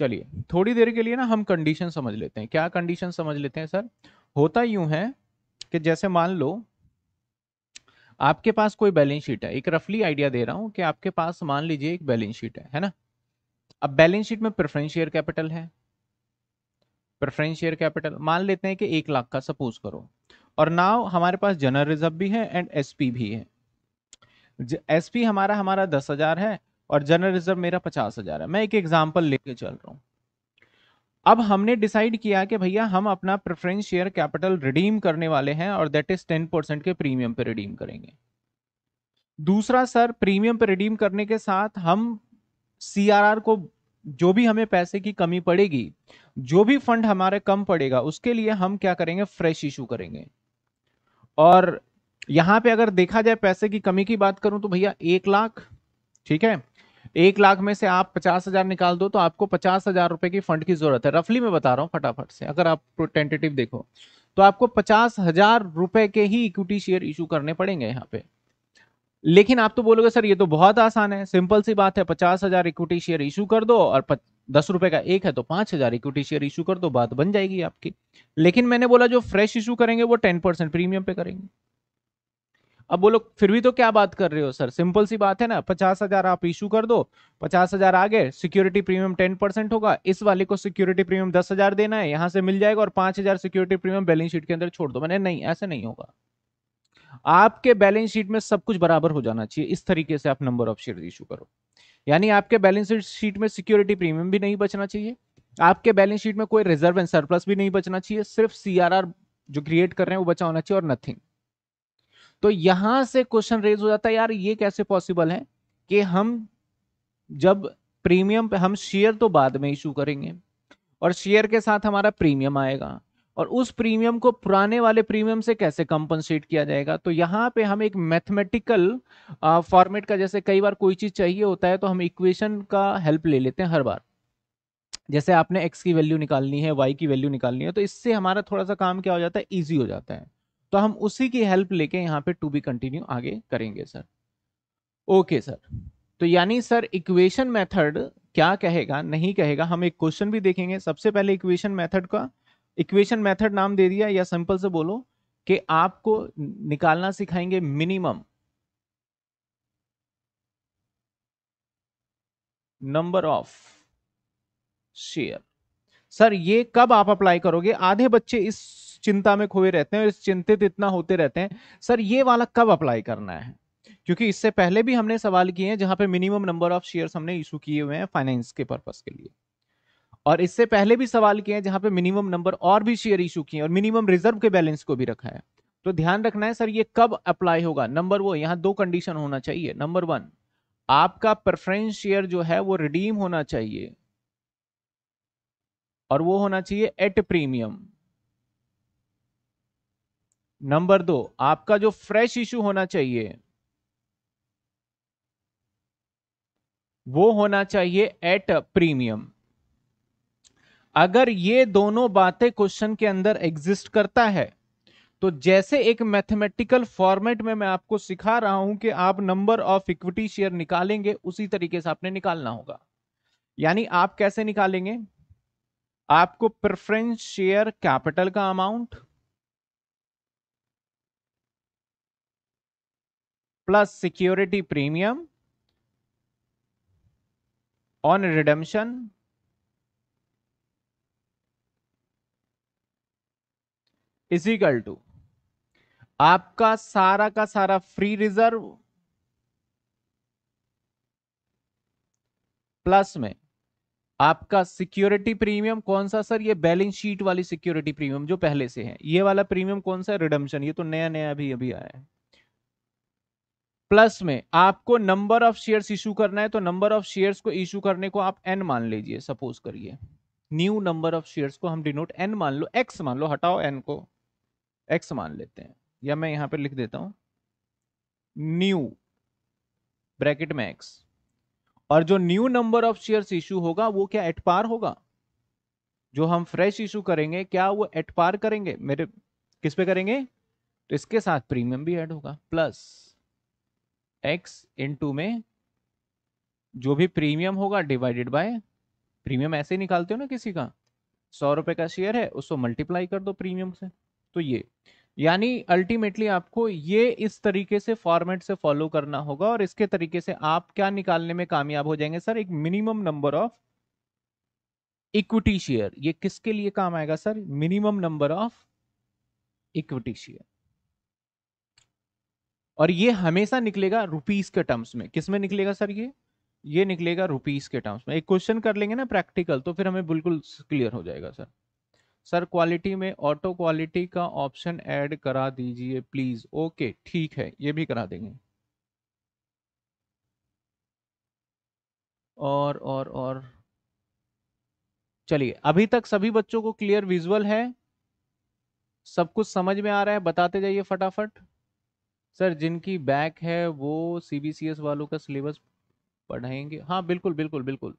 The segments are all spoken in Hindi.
चलिए थोड़ी देर के लिए ना हम कंडीशन समझ लेते हैं क्या कंडीशन समझ लेते हैं सर होता यूं है कि जैसे मान लो आपके पास कोई बैलेंस शीट है एक रफली आइडिया दे रहा हूं कि आपके पास मान लीजिए एक बैलेंस शीट है है ना अब बैलेंस शीट में प्रेफरेंस शेयर कैपिटल है प्रेफरेंस शेयर कैपिटल मान लेते हैं कि एक लाख का सपोज करो और नाव हमारे पास जनरल रिजर्व भी है एंड एसपी भी है एसपी हमारा हमारा दस हजार है और जनरल रिजर्व मेरा पचास हजार है मैं एक एग्जाम्पल लेके चल रहा हूँ अब हमने डिसाइड किया कि भैया हम अपना प्रेफरेंस शेयर कैपिटल रिडीम करने वाले हैं और दैट इज टेन परसेंट के प्रीमियम पर रिडीम करेंगे दूसरा सर प्रीमियम पर रिडीम करने के साथ हम सीआरआर को जो भी हमें पैसे की कमी पड़ेगी जो भी फंड हमारे कम पड़ेगा उसके लिए हम क्या करेंगे फ्रेश इशू करेंगे और यहाँ पे अगर देखा जाए पैसे की कमी की बात करूं तो भैया एक लाख ठीक है एक लाख में से आप पचास हजार निकाल दो तो आपको पचास हजार रुपए की फंड की जरूरत है रफली मैं बता रहा हूँ फटाफट से अगर आप टेंटेटिव देखो तो आपको पचास हजार रुपए के ही इक्विटी शेयर इशू करने पड़ेंगे यहाँ पे लेकिन आप तो बोलोगे सर ये तो बहुत आसान है सिंपल सी बात है पचास हजार इक्विटी शेयर इशू कर दो और प, दस रुपए का एक है तो पांच हजार इक्विटी शेयर इशू कर दो बात बन जाएगी आपकी लेकिन मैंने बोला जो फ्रेश इशू करेंगे वो टेन परसेंट प्रीमियम पे करेंगे अब बोलो फिर भी तो क्या बात कर रहे हो सर सिंपल सी बात है ना पचास हजार आप इशू कर दो पचास हजार आगे सिक्योरिटी प्रीमियम टेन परसेंट होगा इस वाले को सिक्योरिटी प्रीमियम दस हजार देना है यहां से मिल जाएगा और पांच हजार सिक्योरिटी प्रीमियम बैलेंस शीट के अंदर छोड़ दो मैंने नहीं ऐसा नहीं होगा आपके बैलेंस शीट में सब कुछ बराबर हो जाना चाहिए इस तरीके से आप नंबर ऑफ शेयर इशू करो यानी आपके बैलेंस शीट में सिक्योरिटी प्रीमियम भी नहीं बचना चाहिए आपके बैलेंस शीट में कोई रिजर्व एंड सरप्लस भी नहीं बचना चाहिए सिर्फ सीआरआर जो क्रिएट कर रहे हैं वो बचा होना चाहिए और नथिंग तो यहां से क्वेश्चन रेज हो जाता है यार ये कैसे पॉसिबल है कि हम जब प्रीमियम पे हम शेयर तो बाद में इशू करेंगे और शेयर के साथ हमारा प्रीमियम आएगा और उस प्रीमियम को पुराने वाले प्रीमियम से कैसे कंपनसेट किया जाएगा तो यहाँ पे हम एक मैथमेटिकल फॉर्मेट का जैसे कई बार कोई चीज़ चाहिए होता है तो हम इक्वेशन का हेल्प ले लेते हैं हर बार जैसे आपने एक्स की वैल्यू निकालनी है वाई की वैल्यू निकालनी है तो इससे हमारा थोड़ा सा काम क्या हो जाता है ईजी हो जाता है तो हम उसी की हेल्प लेके यहाँ पे टू बी कंटिन्यू आगे करेंगे सर ओके सर तो यानी सर इक्वेशन मेथड क्या कहेगा नहीं कहेगा हम एक क्वेश्चन भी देखेंगे सबसे पहले इक्वेशन मेथड का इक्वेशन मेथड नाम दे दिया या सिंपल से बोलो कि आपको निकालना सिखाएंगे minimum number of share sir ये कब आप अप्लाई करोगे आधे बच्चे इस चिंता में खोए रहते हैं और चिंतित इतना होते रहते हैं सर ये वाला कब अप्लाई करना है क्योंकि इससे पहले भी हमने सवाल किए हैं जहां पे मिनिमम नंबर ऑफ शेयर्स हमने इशू किए हुए हैं फाइनेंस के पर्पज के लिए और इससे पहले भी सवाल किए हैं जहां पे मिनिमम नंबर और भी शेयर इशू किए और मिनिमम रिजर्व के बैलेंस को भी रखा है तो ध्यान रखना है सर ये कब अप्लाई होगा नंबर वो यहाँ दो कंडीशन होना चाहिए नंबर वन आपका प्रेफरेंस शेयर जो है वो रिडीम होना चाहिए और वो होना चाहिए एट प्रीमियम नंबर दो आपका जो फ्रेश इशू होना चाहिए वो होना चाहिए एट प्रीमियम अगर ये दोनों बातें क्वेश्चन के अंदर एग्जिस्ट करता है तो जैसे एक मैथमेटिकल फॉर्मेट में मैं आपको सिखा रहा हूं कि आप नंबर ऑफ इक्विटी शेयर निकालेंगे उसी तरीके से आपने निकालना होगा यानी आप कैसे निकालेंगे आपको प्रेफरेंस शेयर कैपिटल का amount plus security premium on redemption is to आपका सारा का सारा फ्री रिजर्व प्लस में आपका सिक्योरिटी प्रीमियम कौन सा सर ये बैलेंस शीट वाली सिक्योरिटी प्रीमियम जो पहले से है ये वाला प्रीमियम कौन सा है रिडम्शन ये तो नया नया अभी अभी आया है प्लस में आपको नंबर ऑफ शेयर्स इशू करना है तो नंबर ऑफ शेयर्स को इशू करने को आप एन मान लीजिए सपोज करिए न्यू नंबर ऑफ शेयर्स को हम डिनोट एन मान लो एक्स मान लो हटाओ एन को एक्स मान लेते हैं या मैं यहां पर लिख देता हूं न्यू ब्रैकेट में एक्स और जो new number of shares issue होगा वो क्या एट पार होगा जो हम फ्रेश इशू करेंगे क्या वो एट पार करेंगे मेरे किस पे करेंगे तो इसके साथ प्रीमियम भी ऐड होगा प्लस एक्स इन टू में जो भी प्रीमियम होगा डिवाइडेड बाय प्रीमियम ऐसे ही निकालते हो ना किसी का सौ रुपए का शेयर है उसको मल्टीप्लाई कर दो प्रीमियम से तो ये यानी अल्टीमेटली आपको ये इस तरीके से फॉर्मेट से फॉलो करना होगा और इसके तरीके से आप क्या निकालने में कामयाब हो जाएंगे सर एक minimum number of equity share ये किसके लिए काम आएगा sir minimum number of equity share और ये हमेशा निकलेगा रुपीस के टर्म्स में किस में निकलेगा सर ये ये निकलेगा रुपीस के टर्म्स में एक क्वेश्चन कर लेंगे ना प्रैक्टिकल तो फिर हमें बिल्कुल क्लियर हो जाएगा सर सर क्वालिटी में ऑटो क्वालिटी का ऑप्शन ऐड करा दीजिए प्लीज ओके ठीक है ये भी करा देंगे और और और चलिए अभी तक सभी बच्चों को क्लियर विजुअल है सब कुछ समझ में आ रहा है बताते जाइए फटाफट सर जिनकी बैक है वो सीबीसीएस वालों का सिलेबस पढ़ाएंगे हाँ बिल्कुल बिल्कुल बिल्कुल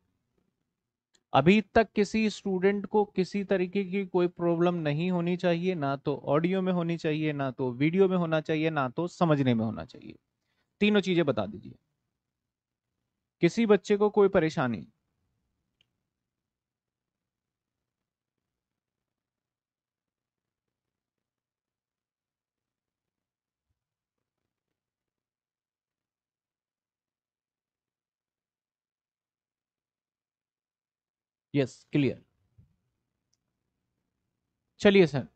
अभी तक किसी स्टूडेंट को किसी तरीके की कोई प्रॉब्लम नहीं होनी चाहिए ना तो ऑडियो में होनी चाहिए ना तो वीडियो में होना चाहिए ना तो समझने में होना चाहिए तीनों चीज़ें बता दीजिए किसी बच्चे को कोई परेशानी यस क्लियर चलिए सर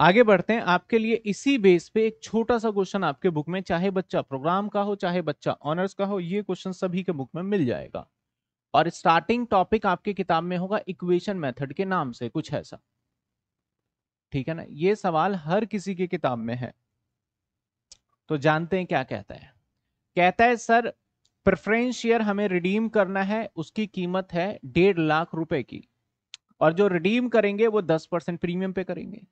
आगे बढ़ते हैं आपके लिए इसी बेस पे एक छोटा सा क्वेश्चन आपके बुक में चाहे बच्चा प्रोग्राम का हो चाहे बच्चा ऑनर्स का हो ये क्वेश्चन सभी के बुक में मिल जाएगा और स्टार्टिंग टॉपिक आपके किताब में होगा इक्वेशन मेथड के नाम से कुछ ऐसा ठीक है ना ये सवाल हर किसी की किताब में है तो जानते हैं क्या कहता है कहता है सर प्रेफरेंस शेयर हमें रिडीम करना है उसकी कीमत है डेढ़ लाख रुपए की और जो रिडीम करेंगे वो दस परसेंट प्रीमियम पे करेंगे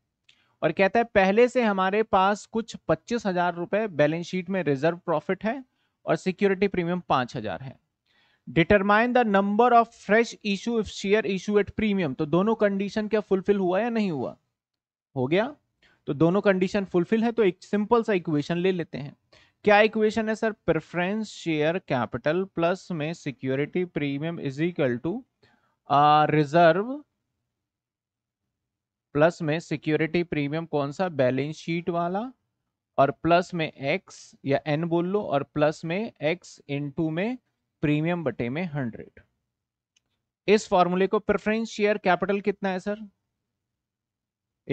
और कहता है पहले से हमारे पास कुछ पच्चीस हजार रुपए बैलेंस शीट में रिजर्व प्रॉफिट है और सिक्योरिटी प्रीमियम पांच हजार है determine the number of fresh issue share issue at premium तो दोनों कंडीशन क्या फुलफिल हुआ या नहीं हुआ हो गया तो दोनों कंडीशन फुलफिल है तो एक सिंपल सा इक्वेशन ले लेते हैं क्या इक्वेशन है sir preference share capital plus में security premium is equal to reserve plus में सिक्योरिटी प्रीमियम कौन सा बैलेंस शीट वाला और प्लस में एक्स या एन बोल लो और प्लस में एक्स इन टू में प्रीमियम बटे में हंड्रेड इस फॉर्मूले को प्रेफरेंस शेयर कैपिटल कितना है सर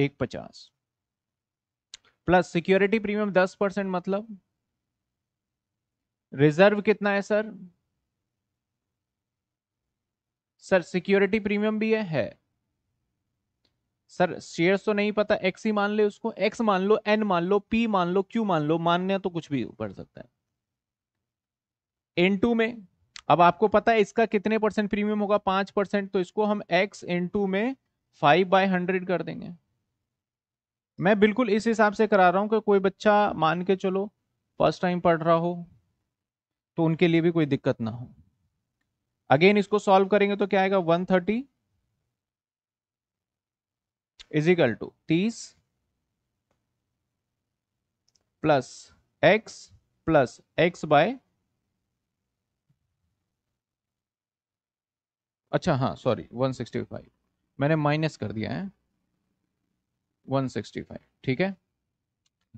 एक पचास प्लस सिक्योरिटी प्रीमियम दस परसेंट मतलब रिजर्व कितना है सर सर सिक्योरिटी प्रीमियम भी है, है। सर शेयर्स तो नहीं पता एक्स ही मान ले उसको एक्स मान लो एन मान लो पी मान लो क्यू मान लो मानने तो कुछ भी पड़ सकता है एन टू में अब आपको पता है इसका कितने परसेंट प्रीमियम होगा पांच परसेंट तो इसको हम एक्स एन टू में फाइव बाय हंड्रेड कर देंगे मैं बिल्कुल इस हिसाब से करा रहा हूं कि कोई बच्चा मान के चलो फर्स्ट टाइम पढ़ रहा हो तो उनके लिए भी कोई दिक्कत ना हो अगेन इसको सॉल्व करेंगे तो क्या आएगा 130 थर्टी इजिकल टू तीस plus X plus X by अच्छा हाँ सॉरी 165 मैंने माइनस कर दिया है 165 ठीक है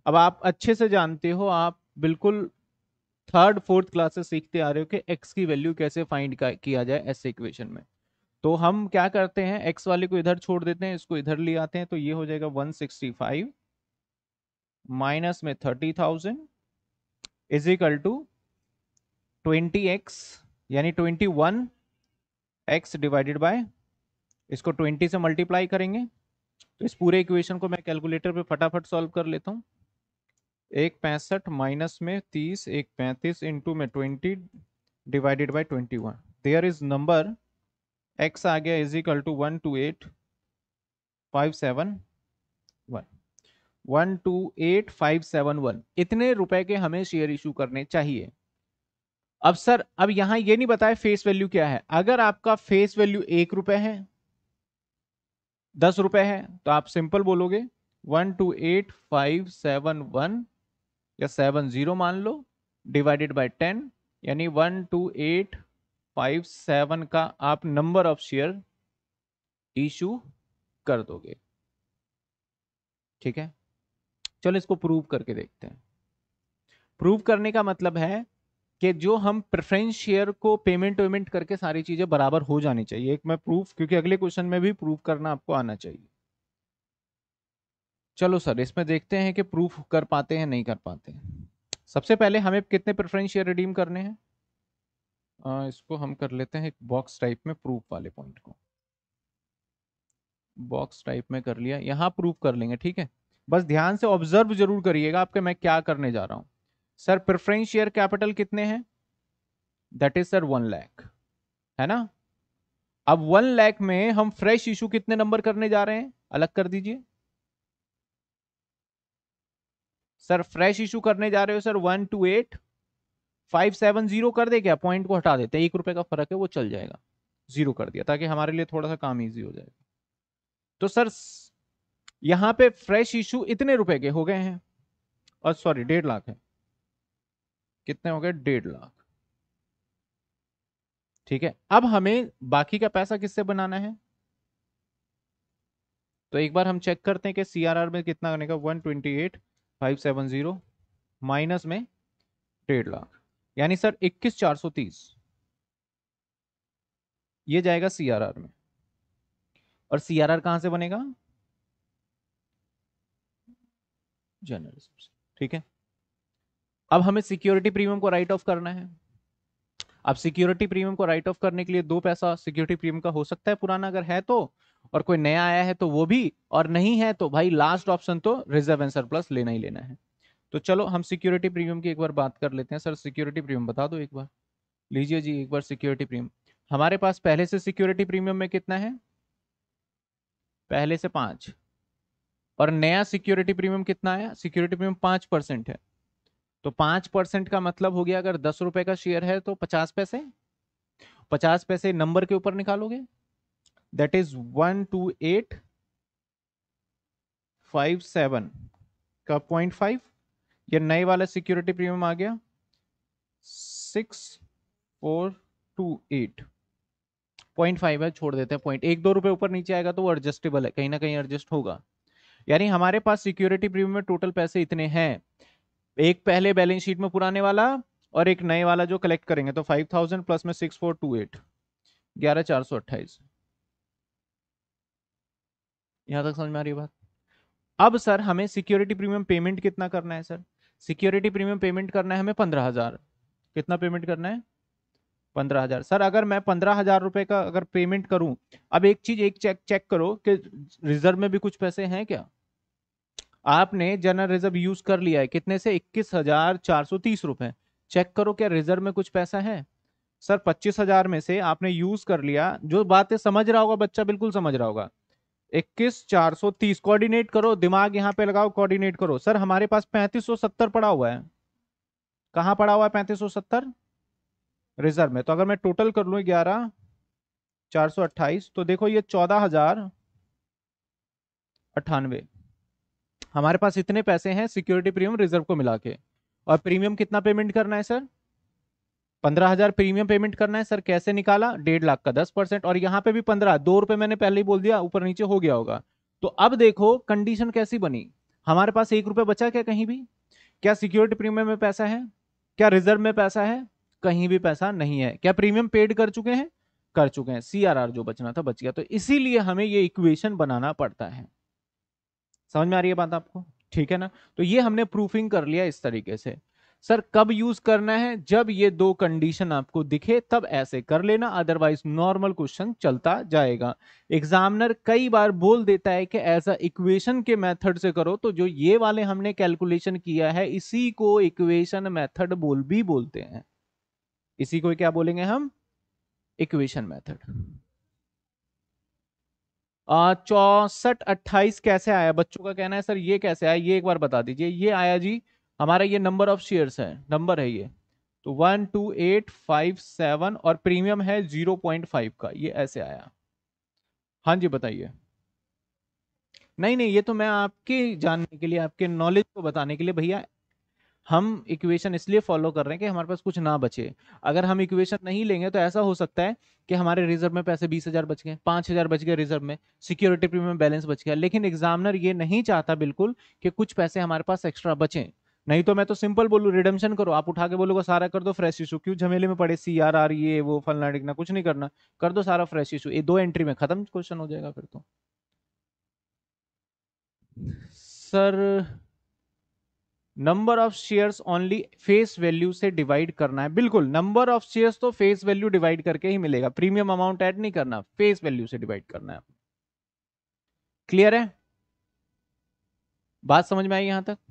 अब आप अच्छे से जानते हो आप बिल्कुल थर्ड फोर्थ क्लास से सीखते आ रहे हो कि एक्स की वैल्यू कैसे फाइंड किया जाए ऐसे इक्वेशन में तो हम क्या करते हैं एक्स वाले को इधर छोड़ देते हैं इसको इधर ले आते हैं तो ये हो जाएगा 165 माइनस में thirty thousand is equal to twenty X यानी twenty one X divided by इसको 20 से मल्टीप्लाई करेंगे तो इस पूरे इक्वेशन को मैं कैलकुलेटर पे फटाफट सॉल्व कर लेता हूँ एक पैंसठ माइनस में तीस एक पैंतीस इंटू में twenty divided by twenty one there is number X आ गया is equal to one two eight five seven one one two eight five seven one इतने रुपए के हमें शेयर इशू करने चाहिए अब सर अब यहां ये नहीं बताया फेस वैल्यू क्या है अगर आपका फेस वैल्यू एक रुपए है दस रुपए है तो आप सिंपल बोलोगे one two eight five seven one या सेवन जीरो मान लो डिवाइडेड बाय टेन यानी one two eight five seven का आप नंबर ऑफ शेयर इशू कर दोगे ठीक है चलो इसको प्रूव करके देखते हैं प्रूव करने का मतलब है कि जो हम प्रेफरेंस शेयर को पेमेंट वेमेंट करके सारी चीज़ें बराबर हो जानी चाहिए एक मैं प्रूफ क्योंकि अगले क्वेश्चन में भी प्रूफ करना आपको आना चाहिए चलो सर इसमें देखते हैं कि प्रूफ कर पाते हैं नहीं कर पाते हैं सबसे पहले हमें कितने प्रेफरेंस शेयर रिडीम करने हैं आ, इसको हम कर लेते हैं एक बॉक्स टाइप में प्रूफ वाले पॉइंट को बॉक्स टाइप में कर लिया यहाँ प्रूफ कर लेंगे ठीक है बस ध्यान से ऑब्जर्व जरूर करिएगा आपके मैं क्या करने जा रहा हूँ सर प्रेफरेंस शेयर कैपिटल कितने हैं that is sir one lakh है ना अब वन लैख में हम फ्रेश इशू कितने नंबर करने जा रहे हैं अलग कर दीजिए सर फ्रेश इशू करने जा रहे हो sir one two eight five seven zero कर दे क्या पॉइंट को हटा देते हैं एक रुपए का फर्क है वो चल जाएगा जीरो कर दिया ताकि हमारे लिए थोड़ा सा काम ईजी हो जाएगा तो सर यहाँ पे फ्रेश इशू इतने रुपए के हो गए हैं और सॉरी डेढ़ लाख है कितने हो गए डेढ़ लाख ठीक है अब हमें बाकी का पैसा किससे बनाना है तो एक बार हम चेक करते हैं कि सीआरआर में कितना आने का 128 फाइव सेवन जीरो माइनस में डेढ़ लाख यानी सर इक्कीस चार सौ तीस ये जाएगा सीआरआर में और सीआरआर कहां से बनेगा जनरल ठीक है अब हमें सिक्योरिटी प्रीमियम को राइट ऑफ करना है अब सिक्योरिटी प्रीमियम को राइट ऑफ करने के लिए दो पैसा सिक्योरिटी प्रीमियम का हो सकता है पुराना अगर है तो और कोई नया आया है तो वो भी और नहीं है तो भाई लास्ट ऑप्शन तो रिजर्व एंसर प्लस लेना ही लेना है तो चलो हम सिक्योरिटी प्रीमियम की एक बार बात कर लेते हैं सर सिक्योरिटी प्रीमियम बता दो एक बार लीजिए जी एक बार सिक्योरिटी प्रीमियम हमारे पास पहले से सिक्योरिटी प्रीमियम में कितना है पहले से पांच और नया सिक्योरिटी प्रीमियम कितना आया सिक्योरिटी प्रीमियम पांच परसेंट है तो पांच परसेंट का मतलब हो गया अगर दस रुपए का शेयर है तो पचास पैसे पचास पैसे नंबर के ऊपर निकालोगे that is 12857 का पॉइंट फाइव ये नए वाला सिक्योरिटी प्रीमियम आ गया six four two eight point five है छोड़ देते हैं पॉइंट एक दो रुपए ऊपर नीचे आएगा तो वो एडजस्टेबल है कहीं ना कहीं एडजस्ट होगा यानी हमारे पास सिक्योरिटी प्रीमियम में टोटल पैसे इतने हैं एक पहले बैलेंस शीट में पुराने वाला और एक नए वाला जो कलेक्ट करेंगे तो फाइव थाउजेंड प्लस में सिक्स फोर टू एट ग्यारह चार सौ अट्ठाईस यहाँ तक समझ में आ रही बात अब सर हमें सिक्योरिटी प्रीमियम पेमेंट कितना करना है सर सिक्योरिटी प्रीमियम पेमेंट करना है हमें पंद्रह हज़ार कितना पेमेंट करना है पंद्रह हज़ार सर अगर मैं पंद्रह हज़ार रुपये का अगर पेमेंट करूं अब एक चीज़ एक चेक चेक करो कि रिजर्व में भी कुछ पैसे हैं क्या आपने जनरल रिजर्व यूज़ कर लिया है कितने से इक्कीस हज़ार चार सौ तीस रुपए चेक करो क्या रिजर्व में कुछ पैसा है सर पच्चीस हज़ार में से आपने यूज़ कर लिया जो बातें समझ रहा होगा बच्चा बिल्कुल समझ रहा होगा इक्कीस चार सौ तीस कोऑर्डिनेट करो दिमाग यहाँ पे लगाओ कोऑर्डिनेट करो सर हमारे पास पैंतीस सौ सत्तर पड़ा हुआ है कहाँ पड़ा हुआ है पैंतीस सौ सत्तर रिजर्व में तो अगर मैं टोटल कर लूँ ग्यारह चार सौ अट्ठाईस तो देखो ये चौदह हजार अट्ठानवे हमारे पास इतने पैसे हैं सिक्योरिटी प्रीमियम रिजर्व को मिला के और प्रीमियम कितना पेमेंट करना है सर पंद्रह हजार प्रीमियम पेमेंट करना है सर कैसे निकाला डेढ़ लाख का दस परसेंट और यहाँ पे भी पंद्रह दो रुपए मैंने पहले ही बोल दिया ऊपर नीचे हो गया होगा तो अब देखो कंडीशन कैसी बनी हमारे पास एक रुपये बचा क्या कहीं भी क्या सिक्योरिटी प्रीमियम में पैसा है क्या रिजर्व में पैसा है कहीं भी पैसा नहीं है क्या प्रीमियम पेड कर चुके हैं कर चुके हैं सी जो बचना था बच गया तो इसीलिए हमें ये इक्वेशन बनाना पड़ता है समझ में आ रही है बात आपको ठीक है ना तो ये हमने प्रूफिंग कर लिया इस तरीके से सर कब यूज करना है जब ये दो कंडीशन आपको दिखे तब ऐसे कर लेना अदरवाइज नॉर्मल क्वेश्चन चलता जाएगा एग्जामिनर कई बार बोल देता है कि एज अ इक्वेशन के मेथड से करो तो जो ये वाले हमने कैलकुलेशन किया है इसी को इक्वेशन मेथड बोल भी बोलते हैं इसी को क्या बोलेंगे हम इक्वेशन मैथड चौसठ अट्ठाईस कैसे आया बच्चों का कहना है सर ये कैसे आया ये एक बार बता दीजिए ये आया जी हमारा ये नंबर ऑफ शेयर्स है नंबर है ये तो one two eight five seven और प्रीमियम है जीरो पॉइंट फाइव का ये ऐसे आया हाँ जी बताइए नहीं नहीं ये तो मैं आपके जानने के लिए आपके नॉलेज को बताने के लिए भैया हम इक्वेशन इसलिए फॉलो कर रहे हैं कि हमारे पास कुछ ना बचे अगर हम इक्वेशन नहीं लेंगे तो ऐसा हो सकता है कि हमारे रिजर्व में पैसे बीस हजार बच गए पांच हजार बच गए रिजर्व में सिक्योरिटी प्रीमियम बैलेंस बच गया लेकिन एग्जामिनर ये नहीं चाहता बिल्कुल कि कुछ पैसे हमारे पास एक्स्ट्रा बचें नहीं तो मैं तो सिंपल बोलूँ रिडम्शन करो आप उठा के बोलोगे सारा कर दो फ्रेश इशू क्यों झमेले में पड़े सी आर आर ये वो फलना डिगना कुछ नहीं करना कर दो सारा फ्रेश इशू ये दो एंट्री में खत्म क्वेश्चन हो जाएगा फिर तो sir number of shares only face value से डिवाइड करना है बिल्कुल नंबर ऑफ शेयर्स तो फेस वैल्यू डिवाइड करके ही मिलेगा प्रीमियम अमाउंट ऐड नहीं करना फेस वैल्यू से डिवाइड करना है क्लियर है बात समझ में आई यहां तक